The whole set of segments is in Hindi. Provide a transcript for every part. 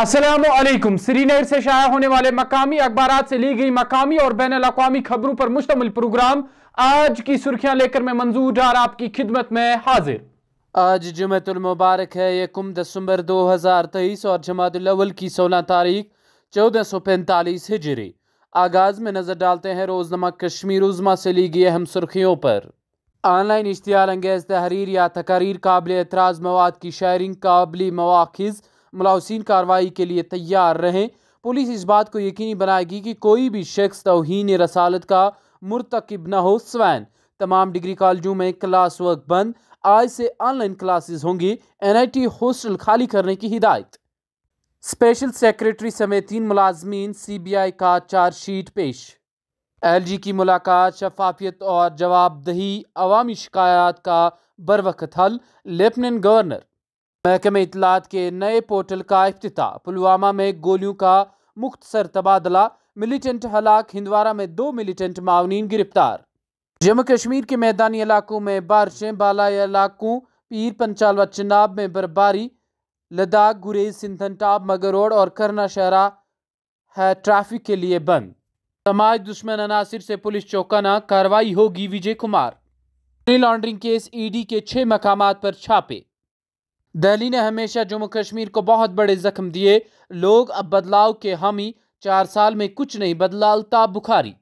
असलम श्रीनगर से शाया होने वाले मकामी अखबार से ली गई मकामी और बैन अवी खबरों पर मुश्तमिल प्रोग्राम आज की सुर्खियां लेकर मैं मंजूर डार आपकी खिदमत में हाजिर आज जुमतुलमबारक है कुम दिसंबर दो हज़ार तेईस और जमातवल की सोलह तारीख चौदह सौ पैंतालीस हिजरी आगाज़ में नज़र डालते हैं रोजनमा कश्मीर उजमा से ली गई अहम सुर्खियों पर ऑनलाइन इश्तियार अंगेज तहरीर या तकारीर काबिल एतराज़ मवाद की शायरिंग काबिल मवाखज़ मुलाउसिन कार्रवाई के लिए तैयार रहें पुलिस इस बात को यकीनी बनाएगी कि कोई भी शख्स तोहन रसालत का मुरतकब न हो स्वैन तमाम डिग्री कॉलेजों में क्लास वर्क बंद आज से ऑनलाइन क्लासेस होंगी एनआईटी हॉस्टल खाली करने की हिदायत स्पेशल सेक्रेटरी समेत तीन मुलाजमीन सीबीआई का चार्जशीट पेश एलजी की मुलाकात शफाफियत और जवाबदही अवामी शिकायात का बरवकत हल लेफ्टिनेंट गवर्नर महकमे इतलात के नए पोर्टल का अफ्ताह पुलवामा में गोलियों का मुख्तसर तबादला मिलिटेंट हलाक हिंदवारा में दो मिलिटेंट मावनीन गिरफ्तार जम्मू कश्मीर के मैदानी इलाकों में बारिशें बाला इलाकों पीर पंचाल व चिनाब में बर्फबारी लद्दाख गुरेज सिंथनटाप मगरोड और करना शहरा है ट्रैफिक के लिए बंद समाज दुश्मन अनासिर से पुलिस चौकाना कार्रवाई होगी Vijay Kumar money laundering case ED के छह मकाम पर छापे दिल्ली ने हमेशा जम्मू कश्मीर को बहुत बड़े जख्म दिए लोग अब बदलाव के हामी चार साल में कुछ नहीं बदला अल्ताफ बुखारी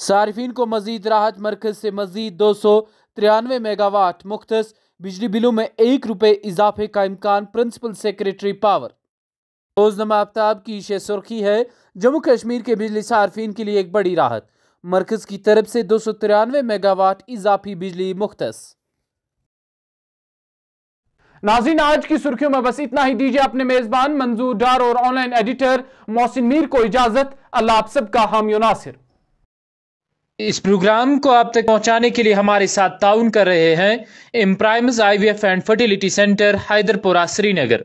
सार्फिन को मजीद राहत मरकज से मजीद दो सौ तिरानवे मेगावाट मुख्त बिजली बिलों में एक रुपये इजाफे का इम्कान प्रिंसिपल सेक्रेटरी पावर रोजनामा आफ्ताब की शे सुर्खी है जम्मू कश्मीर के बिजली सार्फिन के लिए एक बड़ी राहत मरकज की तरफ से दो सौ तिरानवे मेगावाट इजाफी बिजली मुख्त नाजीन आज की सुर्खियों में बस इतना ही दीजिए अपने मेजबान मंजूर डार और ऑनलाइन एडिटर मोहसिन मीर को इजाजत अल्लाह आप सबका हामियो नासिर इस प्रोग्राम को आप तक पहुंचाने के लिए हमारे साथ ताउन कर रहे हैं इम्प्राइम्स IVF and fertility centre Hyderpura Srinagar